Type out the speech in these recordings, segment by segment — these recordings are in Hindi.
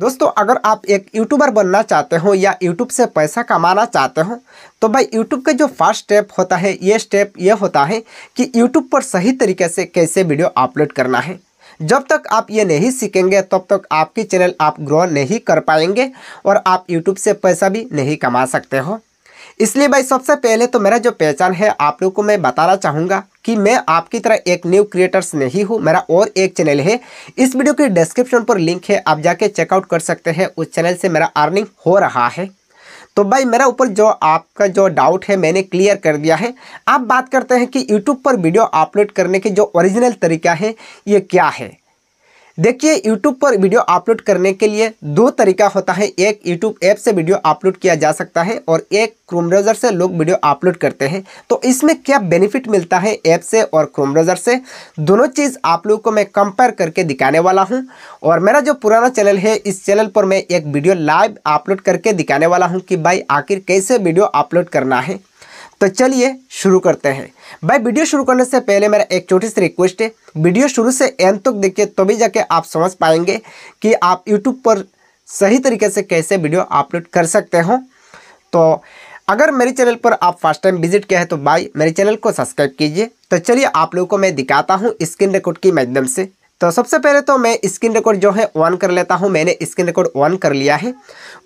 दोस्तों अगर आप एक यूट्यूबर बनना चाहते हो या यूट्यूब से पैसा कमाना चाहते हो तो भाई यूट्यूब के जो फर्स्ट स्टेप होता है ये स्टेप ये होता है कि यूट्यूब पर सही तरीके से कैसे वीडियो अपलोड करना है जब तक आप ये नहीं सीखेंगे तब तक आपकी चैनल आप ग्रो नहीं कर पाएंगे और आप यूट्यूब से पैसा भी नहीं कमा सकते हो इसलिए भाई सबसे पहले तो मेरा जो पहचान है आप लोग को मैं बताना चाहूँगा कि मैं आपकी तरह एक न्यू क्रिएटर्स नहीं हूँ मेरा और एक चैनल है इस वीडियो के डिस्क्रिप्शन पर लिंक है आप जाके चेकआउट कर सकते हैं उस चैनल से मेरा अर्निंग हो रहा है तो भाई मेरा ऊपर जो आपका जो डाउट है मैंने क्लियर कर दिया है आप बात करते हैं कि यूट्यूब पर वीडियो अपलोड करने के जो ओरिजिनल तरीका है ये क्या है देखिए यूट्यूब पर वीडियो अपलोड करने के लिए दो तरीका होता है एक यूट्यूब ऐप से वीडियो अपलोड किया जा सकता है और एक क्रोम ब्राउज़र से लोग वीडियो अपलोड करते हैं तो इसमें क्या बेनिफिट मिलता है ऐप से और क्रोम ब्राउज़र से दोनों चीज़ आप लोगों को मैं कंपेयर करके दिखाने वाला हूँ और मेरा जो पुराना चैनल है इस चैनल पर मैं एक वीडियो लाइव अपलोड करके दिखाने वाला हूँ कि भाई आखिर कैसे वीडियो अपलोड करना है तो चलिए शुरू करते हैं भाई वीडियो शुरू करने से पहले मेरा एक छोटी सी रिक्वेस्ट है वीडियो शुरू से एंड तक देखिए तभी जाके आप समझ पाएंगे कि आप यूट्यूब पर सही तरीके से कैसे वीडियो अपलोड कर सकते हो तो अगर मेरे चैनल पर आप फर्स्ट टाइम विजिट किया है तो भाई मेरे चैनल को सब्सक्राइब कीजिए तो चलिए आप लोगों को मैं दिखाता हूँ स्क्रीन रिकॉर्ड के माध्यम से तो सबसे पहले तो मैं स्क्रीन रिकॉर्ड जो है ऑन कर लेता हूँ मैंने स्क्रीन रिकॉर्ड ऑन कर लिया है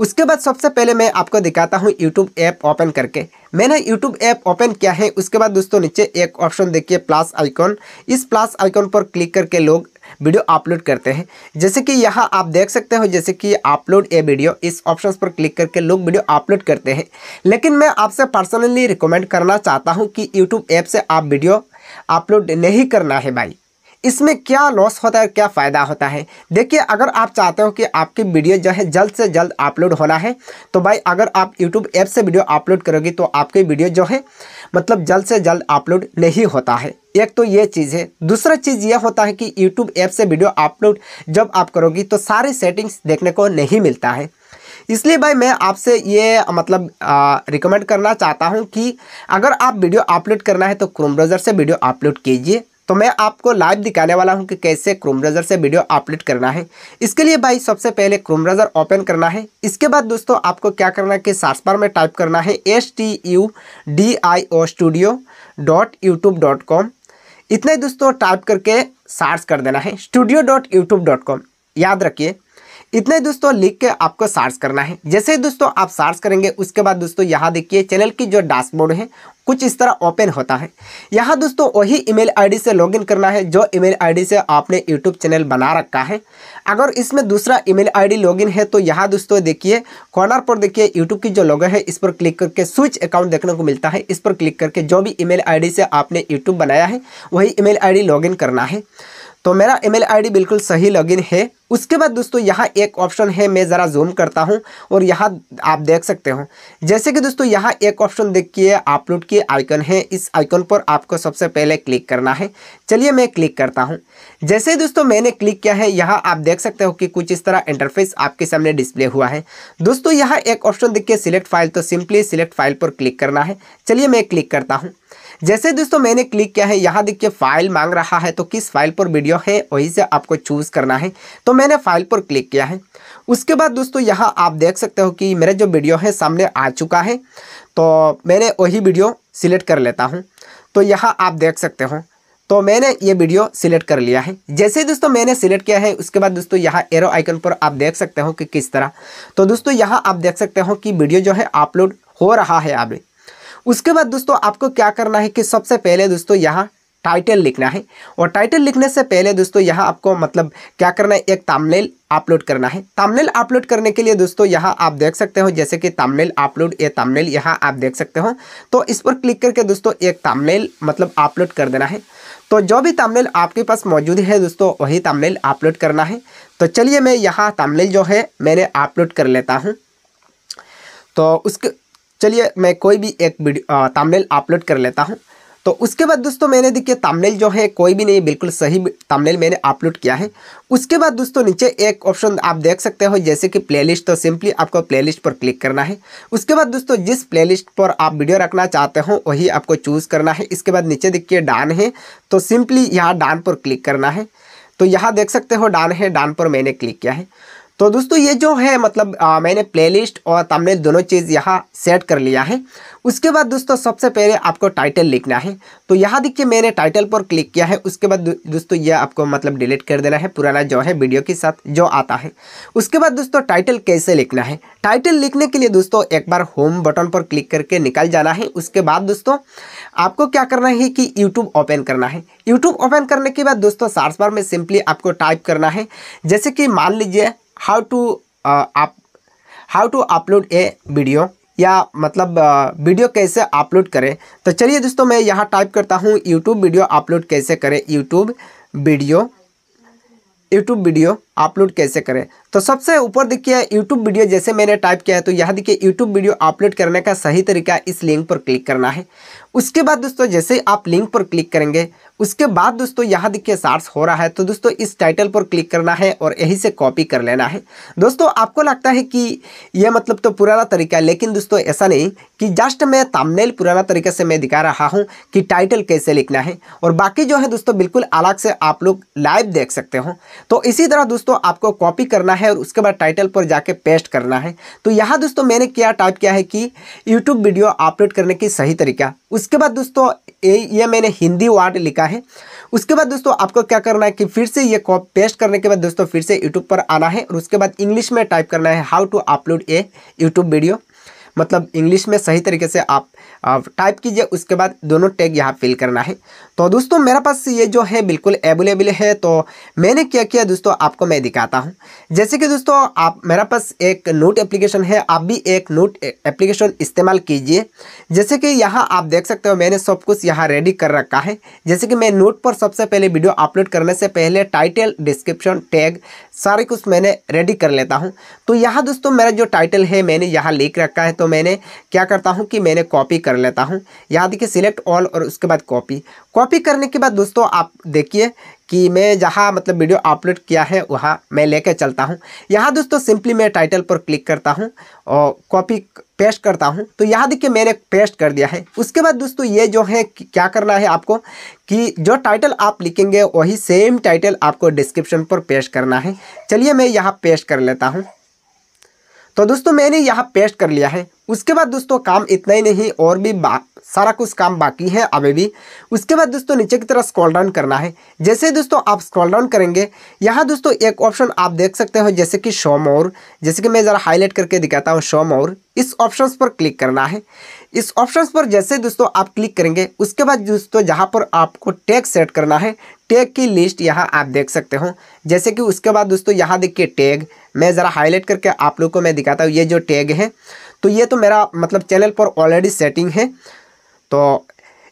उसके बाद सबसे पहले मैं आपको दिखाता हूँ यूट्यूब ऐप ओपन करके मैंने यूट्यूब ऐप ओपन किया है उसके बाद दोस्तों नीचे एक ऑप्शन देखिए प्लस आइकॉन इस प्लस आइकॉन पर क्लिक करके लोग वीडियो अपलोड करते हैं जैसे कि यहाँ आप देख सकते हो जैसे कि अपलोड ए वीडियो इस ऑप्शन पर क्लिक करके लोग वीडियो अपलोड करते हैं लेकिन मैं आपसे पर्सनली रिकमेंड करना चाहता हूँ कि यूट्यूब ऐप से आप वीडियो अपलोड नहीं करना है भाई इसमें क्या लॉस होता है और क्या फ़ायदा होता है देखिए अगर आप चाहते हो कि आपकी वीडियो जो है जल्द से जल्द अपलोड होना है तो भाई अगर आप यूट्यूब ऐप से वीडियो अपलोड करोगे तो आपकी वीडियो जो है मतलब जल्द से जल्द अपलोड नहीं होता है एक तो ये चीज़ है दूसरा चीज़ यह होता है कि यूट्यूब ऐप से वीडियो अपलोड जब आप करोगी तो सारी सेटिंग्स देखने को नहीं मिलता है इसलिए भाई मैं आपसे ये मतलब रिकमेंड करना चाहता हूँ कि अगर आप वीडियो अपलोड करना है तो क्रोम ब्राउज़र से वीडियो अपलोड कीजिए तो मैं आपको लाइव दिखाने वाला हूं कि कैसे क्रोम ब्राउज़र से वीडियो अपलोड करना है इसके लिए भाई सबसे पहले क्रोम ब्राउज़र ओपन करना है इसके बाद दोस्तों आपको क्या करना है कि सर्च बार में टाइप करना है S T U D I O studio dot YouTube dot com इतने दोस्तों टाइप करके सर्च कर देना है studio dot YouTube dot com याद रखिए इतने दोस्तों लिख के आपको सर्च करना है जैसे ही दोस्तों आप सर्च करेंगे उसके बाद दोस्तों यहाँ देखिए चैनल की जो डैशबोर्ड है कुछ इस तरह ओपन होता है यहाँ दोस्तों वही ईमेल आईडी से लॉगिन करना है जो ईमेल आईडी से आपने यूट्यूब चैनल बना रखा है अगर इसमें दूसरा ईमेल आईडी लॉगिन है तो यहाँ दोस्तों देखिए कॉर्नर पर देखिए यूट्यूब की जो लोगो है इस पर क्लिक करके स्विच अकाउंट देखने को मिलता है इस पर क्लिक करके जो भी ईमेल आईडी से आपने यूट्यूब बनाया है वही ईमेल आईडी लॉगिन करना है तो मेरा ईमेल आईडी बिल्कुल सही लॉगिन है उसके बाद दोस्तों यहाँ एक ऑप्शन है मैं ज़रा जूम करता हूँ और यहाँ आप देख सकते हो जैसे कि दोस्तों यहाँ एक ऑप्शन देखिए अपलोड की आइकन है इस आइकन पर आपको सबसे पहले क्लिक करना है चलिए मैं क्लिक करता हूँ जैसे ही दोस्तों मैंने क्लिक किया है यहाँ आप देख सकते हो कि कुछ इस तरह इंटरफेस आपके सामने डिस्प्ले हुआ है दोस्तों यहाँ एक ऑप्शन देखिए सिलेक्ट फाइल तो सिंपली सिलेक्ट फाइल पर क्लिक करना है चलिए मैं क्लिक करता हूँ जैसे दोस्तों मैंने क्लिक किया है यहाँ देखिए फाइल मांग रहा है तो किस फाइल पर वीडियो है वही से आपको चूज़ करना है तो मैंने फाइल पर क्लिक किया है उसके बाद दोस्तों यहाँ आप देख सकते हो कि मेरा जो वीडियो है सामने आ चुका है तो मैंने वही वीडियो सिलेक्ट कर लेता हूँ तो यहाँ आप देख सकते हो तो मैंने ये वीडियो सिलेक्ट कर लिया है जैसे दोस्तों मैंने सिलेक्ट किया है उसके बाद दोस्तों यहाँ एरो आइकन पर आप देख सकते हो कि किस तरह तो दोस्तों यहाँ आप देख सकते हो कि वीडियो जो है अपलोड हो रहा है अभी उसके बाद दोस्तों आपको क्या करना है कि सबसे पहले दोस्तों यहाँ टाइटल लिखना है और टाइटल लिखने से पहले दोस्तों यहाँ आपको मतलब क्या करना है एक तामनेल अपलोड करना है तामनेल अपलोड करने के लिए दोस्तों यहाँ आप देख सकते हो जैसे कि तामनेल अपलोड ये तामनेल यहाँ आप देख सकते हो तो इस पर क्लिक करके दोस्तों एक तामनेल मतलब अपलोड कर देना है तो जो भी तामनेल आपके पास मौजूद है दोस्तों वही तामनेल अपलोड करना है तो चलिए मैं यहाँ तामनेल जो है मैंने अपलोड कर लेता हूँ तो उसके चलिए मैं कोई भी एक वीडियो तामनेल अपलोड कर लेता हूँ तो उसके बाद दोस्तों मैंने देखिए तामनेल जो है कोई भी नहीं बिल्कुल सही तामनेल मैंने अपलोड किया है उसके बाद दोस्तों नीचे एक ऑप्शन आप देख सकते हो जैसे कि प्लेलिस्ट तो सिंपली आपको प्लेलिस्ट पर क्लिक करना है उसके बाद दोस्तों जिस प्लेलिस्ट पर आप वीडियो रखना चाहते हो वही आपको चूज़ करना है इसके बाद नीचे देखिए डान है तो सिंपली यहाँ डान पर क्लिक करना है तो यहाँ देख सकते हो डान है डान पर मैंने क्लिक किया है तो दोस्तों ये जो है मतलब आ, मैंने प्लेलिस्ट और तमने दोनों चीज़ यहाँ सेट कर लिया है उसके बाद दोस्तों सबसे पहले आपको टाइटल लिखना है तो यहाँ देखिए मैंने टाइटल पर क्लिक किया है उसके बाद दोस्तों ये आपको मतलब डिलीट कर देना है पुराना जो है वीडियो के साथ जो आता है उसके बाद दोस्तों टाइटल कैसे लिखना है टाइटल लिखने के लिए दोस्तों एक बार होम बटन पर क्लिक करके निकल जाना है उसके बाद दोस्तों आपको क्या करना है कि यूट्यूब ओपन करना है यूट्यूब ओपन करने के बाद दोस्तों सार्स बार में सिंपली आपको टाइप करना है जैसे कि मान लीजिए हाउ टू आप how to upload a video या मतलब वीडियो uh, कैसे अपलोड करें तो चलिए दोस्तों मैं यहाँ टाइप करता हूँ यूट्यूब वीडियो अपलोड कैसे करें YouTube video YouTube video upload कैसे करें तो सबसे ऊपर देखिए यूट्यूब वीडियो जैसे मैंने टाइप किया है तो यहाँ देखिए यूट्यूब वीडियो अपलोड करने का सही तरीका इस लिंक पर क्लिक करना है उसके बाद दोस्तों जैसे आप लिंक पर क्लिक करेंगे उसके बाद दोस्तों यहाँ देखिए सार्च हो रहा है तो दोस्तों इस टाइटल पर क्लिक करना है और यहीं से कॉपी कर लेना है दोस्तों आपको लगता है कि यह मतलब तो पुराना तरीका है लेकिन दोस्तों ऐसा नहीं कि जस्ट मैं तामनेल पुराना तरीके से मैं दिखा रहा हूँ कि टाइटल कैसे लिखना है और बाकी जो है दोस्तों बिल्कुल अलग से आप लोग लाइव देख सकते हो तो इसी तरह दोस्तों दोस्तों आपको कॉपी करना है और उसके बाद टाइटल पर जाके पेस्ट करना है तो यहाँ दोस्तों मैंने क्या टाइप किया है कि यूट्यूब वीडियो अपलोड करने की सही तरीका उसके बाद दोस्तों ये मैंने हिंदी वर्ड लिखा है उसके बाद दोस्तों आपको क्या करना है कि फिर से ये कॉप पेस्ट करने के बाद दोस्तों फिर से यूट्यूब पर आना है और उसके बाद इंग्लिश में टाइप करना है how to upload a YouTube video मतलब इंग्लिश में सही तरीके से आप, आप टाइप कीजिए उसके बाद दोनों टैग यहाँ फिल करना है तो दोस्तों मेरे पास ये जो है बिल्कुल अवेलेबल है तो मैंने क्या किया दोस्तों आपको मैं दिखाता हूँ जैसे कि दोस्तों आप मेरे पास एक नोट एप्लीकेशन है आप भी एक नोट एप्लीकेशन इस्तेमाल कीजिए जैसे कि यहाँ आप देख सकते हो मैंने सब कुछ यहाँ रेडी कर रखा है जैसे कि मैं नोट पर सबसे पहले वीडियो अपलोड करने से पहले टाइटल डिस्क्रिप्शन टैग सारे कुछ मैंने रेडी कर लेता हूँ तो यहाँ दोस्तों मेरा जो टाइटल है मैंने यहाँ लिख रखा है तो मैंने क्या करता हूँ कि मैंने कॉपी कर लेता हूँ यहाँ देखिए सिलेक्ट ऑल और उसके बाद कॉपी कॉपी करने के बाद दोस्तों आप देखिए कि मैं जहाँ मतलब वीडियो अपलोड किया है वहाँ मैं लेके चलता हूँ यहाँ दोस्तों सिंपली मैं टाइटल पर क्लिक करता हूँ और कॉपी पेस्ट करता हूँ तो यहाँ देखिए मैंने पेस्ट कर दिया है उसके बाद दोस्तों ये जो है क्या करना है आपको कि जो टाइटल आप लिखेंगे वही सेम टाइटल आपको डिस्क्रिप्शन पर पेश करना है चलिए मैं यहाँ पेश कर लेता हूँ तो दोस्तों मैंने यहाँ पेस्ट कर लिया है उसके बाद दोस्तों काम इतना ही नहीं और भी सारा कुछ काम बाकी है अभी भी उसके बाद दोस्तों नीचे की तरफ स्क्रॉल डाउन करना है जैसे दोस्तों आप स्क्रॉल डाउन करेंगे यहाँ दोस्तों एक ऑप्शन आप देख सकते हो जैसे कि शो मोर जैसे कि मैं ज़रा हाईलाइट करके दिखाता हूँ शो मोर इस ऑप्शन पर क्लिक करना है इस ऑप्शन पर जैसे दोस्तों आप क्लिक करेंगे उसके बाद दोस्तों जहाँ पर आपको टैग सेट करना है टैग की लिस्ट यहाँ आप देख सकते हो जैसे कि उसके बाद दोस्तों यहाँ देखिए टैग मैं ज़रा हाईलाइट करके आप लोग को मैं दिखाता हूँ ये जो टैग है तो ये तो मेरा मतलब चैनल पर ऑलरेडी सेटिंग है तो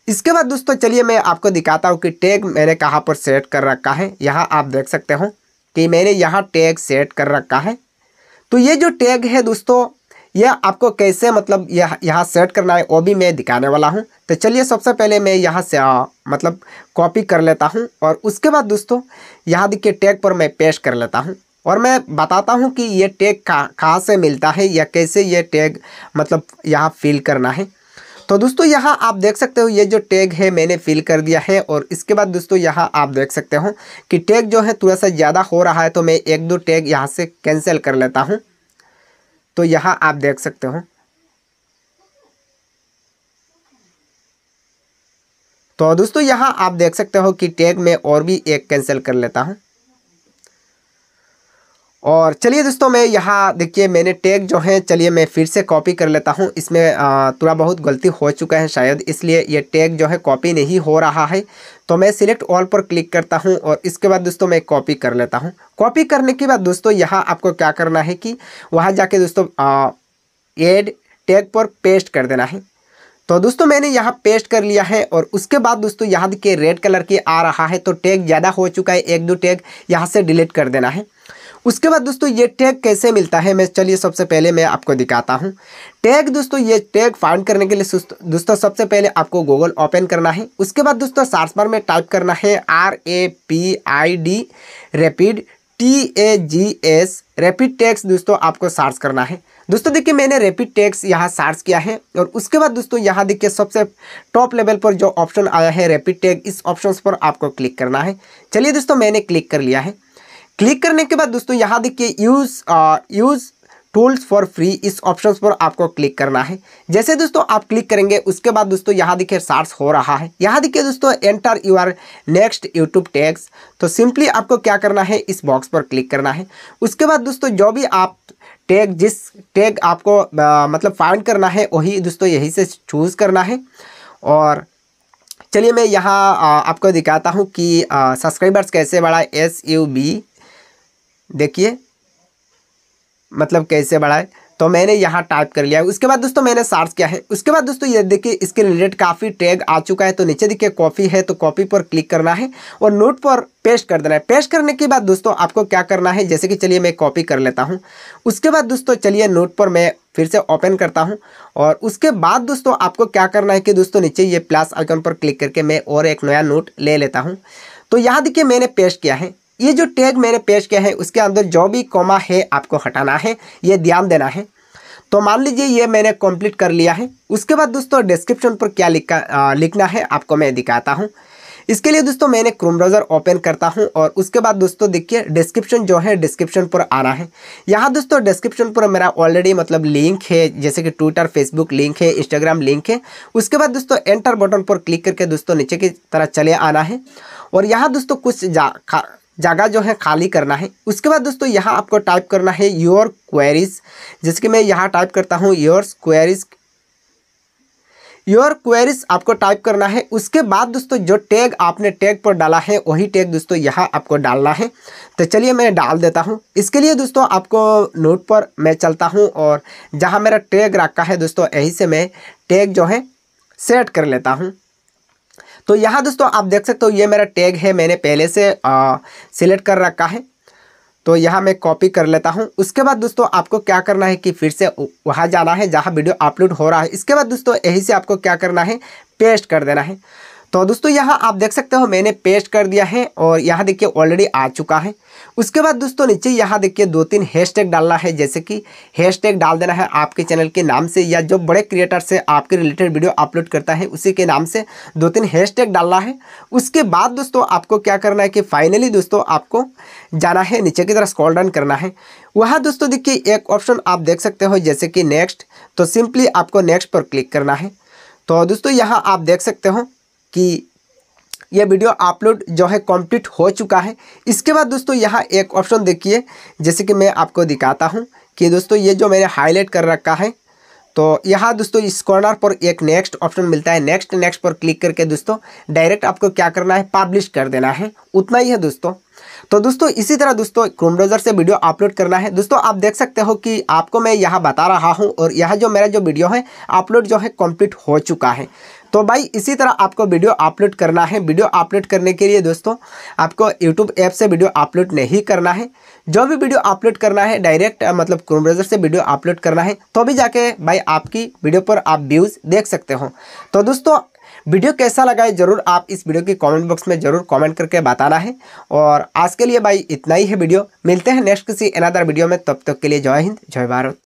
इसके बाद दोस्तों चलिए मैं आपको दिखाता हूँ कि टैग मैंने कहाँ पर सेट कर रखा है यहाँ आप देख सकते हो कि मैंने यहाँ टैग सेट कर रखा है तो ये जो टैग है दोस्तों यह आपको कैसे मतलब यह यहाँ सेट करना है वो भी मैं दिखाने वाला हूँ तो चलिए सबसे पहले मैं यहाँ से आ, मतलब कॉपी कर लेता हूँ और उसके बाद दोस्तों यहाँ देखिए टैग पर मैं पेश कर लेता हूँ और मैं बताता हूँ कि ये टैग कहाँ से मिलता है या कैसे ये टैग मतलब यहाँ फिल करना है तो दोस्तों यहाँ आप देख सकते हो ये जो टैग है मैंने फिल कर दिया है और इसके बाद दोस्तों यहाँ आप देख सकते हो कि टैग जो है थोड़ा सा ज़्यादा हो रहा है तो मैं एक दो टैग यहाँ से कैंसिल कर लेता हूँ तो यहाँ आप देख सकते हो तो दोस्तों यहाँ आप देख सकते हो कि टैग में और भी एक कैंसिल कर लेता हूँ और चलिए दोस्तों मैं यहाँ देखिए मैंने टैग जो है चलिए मैं फिर से कॉपी कर लेता हूँ इसमें थोड़ा बहुत गलती हो चुका है शायद इसलिए ये टैग जो है कॉपी नहीं हो रहा है तो मैं सिलेक्ट ऑल पर क्लिक करता हूँ और इसके बाद दोस्तों मैं कॉपी कर लेता हूँ कॉपी करने के बाद दोस्तों यहाँ आपको क्या करना है कि वहाँ जाके दोस्तों एड टैग पर पेस्ट कर देना है तो दोस्तों मैंने यहाँ पेस्ट कर लिया है और उसके बाद दोस्तों यहाँ के रेड कलर के आ रहा है तो टैग ज़्यादा हो चुका है एक दो टैग यहाँ से डिलीट कर देना है उसके बाद दोस्तों ये टैग कैसे मिलता है मैं चलिए सबसे पहले मैं आपको दिखाता हूँ टैग दोस्तों ये टैग फाइंड करने के लिए दोस्तों सबसे पहले आपको गूगल ओपन करना है उसके बाद दोस्तों सार्च बार में टाइप करना है R A P I D rapid T A G S rapid tags दोस्तों आपको सार्च करना है दोस्तों देखिए मैंने रैपिड टैक्स यहाँ सार्च किया है और उसके बाद दोस्तों यहाँ देखिए सबसे टॉप लेवल पर जो ऑप्शन आया है रैपिड टैग इस ऑप्शन पर आपको क्लिक करना है चलिए दोस्तों मैंने क्लिक कर लिया है क्लिक करने के बाद दोस्तों यहाँ देखिए use use tools for free इस ऑप्शन पर आपको क्लिक करना है जैसे दोस्तों आप क्लिक करेंगे उसके बाद दोस्तों यहाँ देखिए सार्स हो रहा है यहाँ देखिए दोस्तों enter your next YouTube tags तो सिंपली आपको क्या करना है इस बॉक्स पर क्लिक करना है उसके बाद दोस्तों जो भी आप टैग जिस टैग आपको आ, मतलब फाइंड करना है वही दोस्तों यही से चूज़ करना है और चलिए मैं यहाँ आपको दिखाता हूँ कि सब्सक्राइबर्स कैसे बढ़ा एस यू बी देखिए मतलब कैसे बढ़ाए तो मैंने यहाँ टाइप कर लिया उसके बाद दोस्तों मैंने सर्च किया है उसके बाद दोस्तों ये देखिए इसके रिलेटेड काफ़ी टैग आ चुका है तो नीचे देखिए कॉपी है तो कॉपी पर क्लिक करना है और नोट पर पेस्ट कर देना है पेस्ट करने के बाद दोस्तों आपको क्या करना है जैसे कि चलिए मैं कॉपी कर लेता हूँ उसके बाद दोस्तों चलिए नोट पर मैं फिर से ओपन करता हूँ और उसके बाद दोस्तों आपको क्या करना है कि दोस्तों नीचे ये प्लस आइकन पर क्लिक करके मैं और एक नया नोट ले लेता हूँ तो यहाँ देखिए मैंने पेश किया है ये जो टैग मैंने पेश किया है उसके अंदर जो भी कॉमा है आपको हटाना है ये ध्यान देना है तो मान लीजिए ये मैंने कंप्लीट कर लिया है उसके बाद दोस्तों डिस्क्रिप्शन पर क्या लिखा आ, लिखना है आपको मैं दिखाता हूँ इसके लिए दोस्तों मैंने क्रोम ब्राउज़र ओपन करता हूँ और उसके बाद दोस्तों देखिए डिस्क्रिप्शन जो है डिस्क्रिप्शन पर आना है यहाँ दोस्तों डिस्क्रिप्शन पर मेरा ऑलरेडी मतलब लिंक है जैसे कि ट्विटर फेसबुक लिंक है इंस्टाग्राम लिंक है उसके बाद दोस्तों एंटर बटन पर क्लिक करके दोस्तों नीचे की तरह चले आना है और यहाँ दोस्तों कुछ जा जगह जो है खाली करना है उसके बाद दोस्तों यहाँ आपको टाइप करना है योर क्वेरीज जैसे कि मैं यहाँ टाइप करता हूँ योर क्वेरीज योर क्वेरीज आपको टाइप करना है उसके बाद दोस्तों जो टैग आपने टैग पर डाला है वही टैग दोस्तों यहाँ आपको डालना है तो चलिए मैं डाल देता हूँ इसके लिए दोस्तों आपको नोट पर मैं चलता हूँ और जहाँ मेरा टैग रखा है दोस्तों यहीं से मैं टैग जो है सेट कर लेता हूँ तो यहाँ दोस्तों आप देख सकते हो ये मेरा टैग है मैंने पहले से सिलेक्ट कर रखा है तो यहाँ मैं कॉपी कर लेता हूँ उसके बाद दोस्तों आपको क्या करना है कि फिर से वहाँ जाना है जहाँ वीडियो अपलोड हो रहा है इसके बाद दोस्तों यहीं से आपको क्या करना है पेस्ट कर देना है तो दोस्तों यहाँ आप देख सकते हो मैंने पेस्ट कर दिया है और यहाँ देखिए ऑलरेडी आ चुका है उसके बाद दोस्तों नीचे यहाँ देखिए दो तीन हैशटैग डालना है जैसे कि हैशटैग डाल देना है आपके चैनल के नाम से या जो बड़े क्रिएटर से आपके रिलेटेड वीडियो अपलोड करता है उसी के नाम से दो तीन हैशटैग डालना है उसके बाद दोस्तों आपको क्या करना है कि फाइनली दोस्तों आपको जाना है नीचे की तरफ स्क्रॉल डाउन करना है वहाँ दोस्तों देखिए एक ऑप्शन आप देख सकते हो जैसे कि नेक्स्ट तो सिंपली आपको नेक्स्ट पर क्लिक करना है तो दोस्तों यहाँ आप देख सकते हो कि यह वीडियो अपलोड जो है कंप्लीट हो चुका है इसके बाद दोस्तों यहाँ एक ऑप्शन देखिए जैसे कि मैं आपको दिखाता हूँ कि दोस्तों ये जो मैंने हाईलाइट कर रखा है तो यहाँ दोस्तों इस कॉर्नर पर एक नेक्स्ट ऑप्शन मिलता है नेक्स्ट नेक्स्ट पर क्लिक करके दोस्तों डायरेक्ट आपको क्या करना है पब्लिश कर देना है उतना ही है दोस्तों तो दोस्तों इसी तरह दोस्तों क्रोम ब्राउज़र से वीडियो अपलोड करना है दोस्तों आप देख सकते हो कि आपको मैं यहाँ बता रहा हूँ और यह जो मेरा जो वीडियो है अपलोड जो है कंप्लीट हो चुका है तो भाई इसी तरह आपको वीडियो अपलोड करना है वीडियो अपलोड करने के लिए दोस्तों आपको यूट्यूब ऐप से वीडियो अपलोड नहीं करना है जो भी वीडियो अपलोड करना है डायरेक्ट मतलब क्रोम ब्राउजर से वीडियो अपलोड करना है तो भी जाके भाई आपकी वीडियो पर आप व्यूज़ देख सकते हो तो दोस्तों वीडियो कैसा लगा है जरूर आप इस वीडियो की कमेंट बॉक्स में जरूर कमेंट करके बताना है और आज के लिए भाई इतना ही है वीडियो मिलते हैं नेक्स्ट किसी अनदर वीडियो में तब तक के लिए जय हिंद जय भारत